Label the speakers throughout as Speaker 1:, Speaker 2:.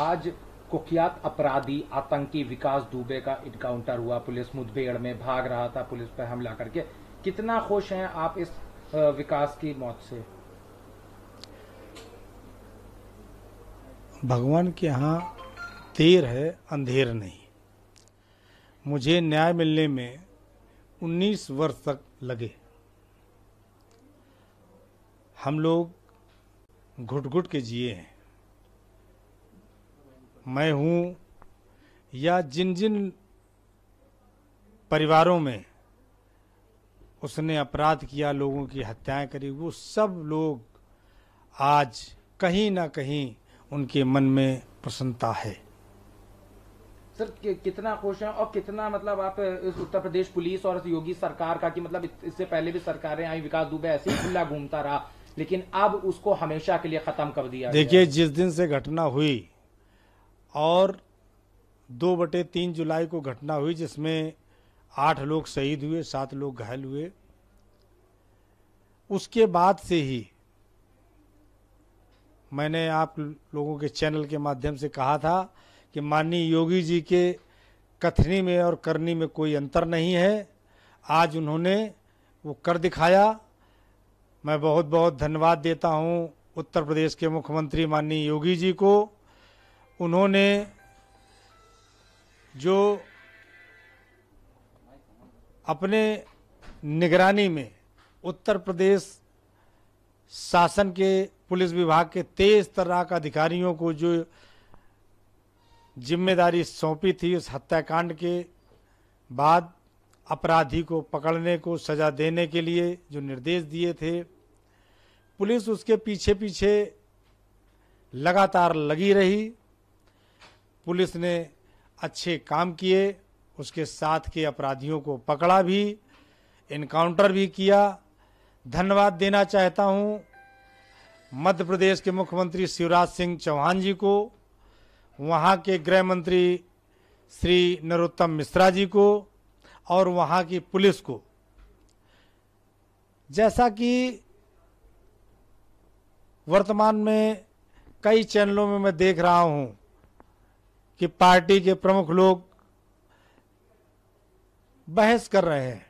Speaker 1: आज कुख्यात अपराधी आतंकी विकास दुबे का इनकाउंटर हुआ पुलिस
Speaker 2: मुठभेड़ में भाग रहा था पुलिस पर हमला करके कितना खुश हैं आप इस विकास की मौत से
Speaker 1: भगवान के यहाँ देर है अंधेर नहीं मुझे न्याय मिलने में 19 वर्ष तक लगे हम लोग घुट घुट के जिए हैं मैं हूँ या जिन जिन परिवारों में उसने अपराध किया लोगों की हत्याएं करी वो सब लोग आज कहीं ना कहीं उनके मन में प्रसन्नता है
Speaker 2: सर कितना खुश है और कितना मतलब आप इस उत्तर प्रदेश पुलिस और योगी सरकार का कि मतलब इससे पहले भी सरकारें आई विकास दुबे ऐसे ही खुला घूमता रहा लेकिन अब उसको हमेशा के लिए खत्म कर दिया देखिए
Speaker 1: जिस दिन से घटना हुई और दो बटे तीन जुलाई को घटना हुई जिसमें आठ लोग शहीद हुए सात लोग घायल हुए उसके बाद से ही मैंने आप लोगों के चैनल के माध्यम से कहा था कि माननीय योगी जी के कथनी में और करनी में कोई अंतर नहीं है आज उन्होंने वो कर दिखाया मैं बहुत बहुत धन्यवाद देता हूँ उत्तर प्रदेश के मुख्यमंत्री माननीय योगी जी को उन्होंने जो अपने निगरानी में उत्तर प्रदेश शासन के पुलिस विभाग के तेज तर्राक अधिकारियों को जो जिम्मेदारी सौंपी थी उस हत्याकांड के बाद अपराधी को पकड़ने को सजा देने के लिए जो निर्देश दिए थे पुलिस उसके पीछे पीछे लगातार लगी रही पुलिस ने अच्छे काम किए उसके साथ के अपराधियों को पकड़ा भी इनकाउंटर भी किया धन्यवाद देना चाहता हूँ मध्य प्रदेश के मुख्यमंत्री शिवराज सिंह चौहान जी को वहाँ के गृह मंत्री श्री नरोत्तम मिश्रा जी को और वहाँ की पुलिस को जैसा कि वर्तमान में कई चैनलों में मैं देख रहा हूँ कि पार्टी के प्रमुख लोग बहस कर रहे हैं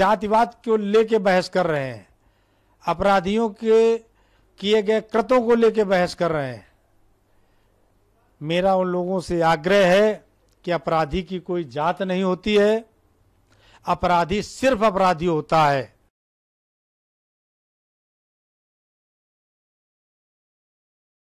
Speaker 1: जातिवाद को लेके बहस कर रहे हैं अपराधियों के किए गए कृतों को लेके बहस कर रहे हैं मेरा उन लोगों से आग्रह है कि अपराधी की कोई जात नहीं होती है अपराधी सिर्फ अपराधी होता है